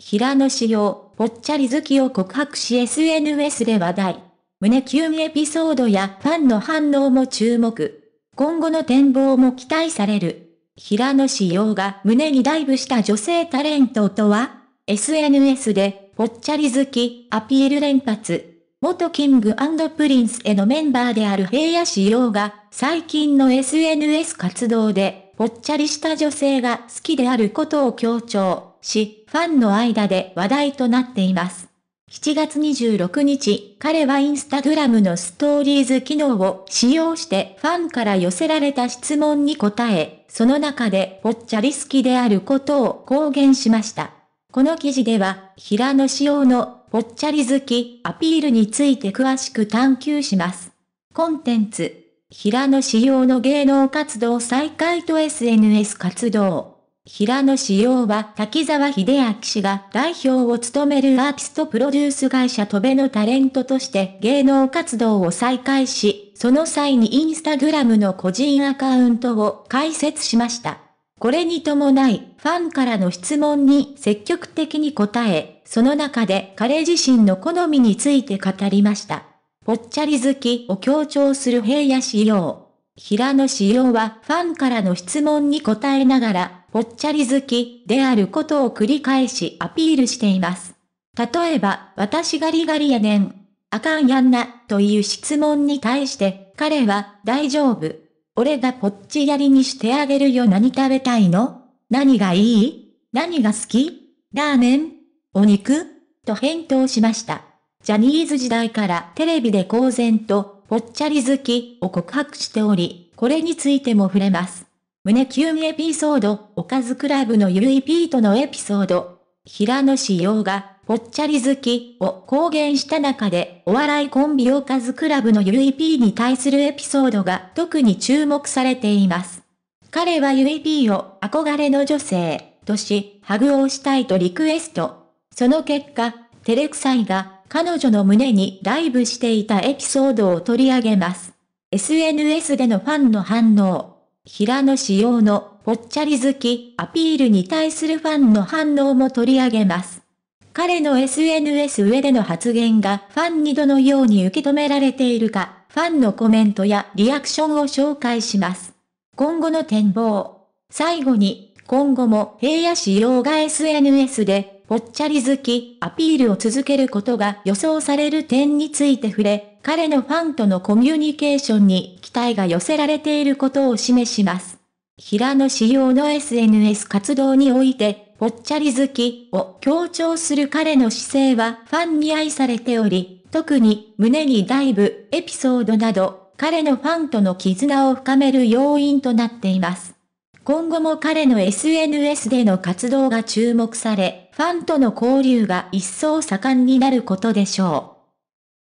平野紫耀、ぽっちゃり好きを告白し SNS で話題。胸キュンエピソードやファンの反応も注目。今後の展望も期待される。平野紫耀が胸にダイブした女性タレントとは ?SNS で、ぽっちゃり好き、アピール連発。元キングプリンスへのメンバーである平野紫耀が、最近の SNS 活動で、ぽっちゃりした女性が好きであることを強調。し、ファンの間で話題となっています。7月26日、彼はインスタグラムのストーリーズ機能を使用してファンから寄せられた質問に答え、その中でぽっちゃり好きであることを公言しました。この記事では、平野紫耀のぽっちゃり好きアピールについて詳しく探求します。コンテンツ、平野紫耀の芸能活動再開と SNS 活動。平野紫耀は滝沢秀明氏が代表を務めるアーティストプロデュース会社トベのタレントとして芸能活動を再開し、その際にインスタグラムの個人アカウントを開設しました。これに伴い、ファンからの質問に積極的に答え、その中で彼自身の好みについて語りました。ぽっちゃり好きを強調する平野紫耀。平野紫耀はファンからの質問に答えながら、ぽっちゃり好きであることを繰り返しアピールしています。例えば、私ガリガリやねん。あかんやんな、という質問に対して、彼は、大丈夫。俺がぽっちやりにしてあげるよ何食べたいの何がいい何が好きラーメンお肉と返答しました。ジャニーズ時代からテレビで公然と、ぽっちゃり好きを告白しており、これについても触れます。胸キュンエピソード、おかずクラブのゆいピートのエピソード。平野紫耀が、ぽっちゃり好きを公言した中で、お笑いコンビおかずクラブのゆいい P に対するエピソードが特に注目されています。彼はゆい P を憧れの女性とし、ハグをしたいとリクエスト。その結果、照れくさいが彼女の胸にライブしていたエピソードを取り上げます。SNS でのファンの反応。平野仕様のぽっちゃり好きアピールに対するファンの反応も取り上げます。彼の SNS 上での発言がファンにどのように受け止められているか、ファンのコメントやリアクションを紹介します。今後の展望。最後に、今後も平野仕様が SNS でぽっちゃり好き、アピールを続けることが予想される点について触れ、彼のファンとのコミュニケーションに期待が寄せられていることを示します。平野仕様の SNS 活動において、ぽっちゃり好きを強調する彼の姿勢はファンに愛されており、特に胸にダイブ、エピソードなど、彼のファンとの絆を深める要因となっています。今後も彼の SNS での活動が注目され、ファンとの交流が一層盛んになることでしょう。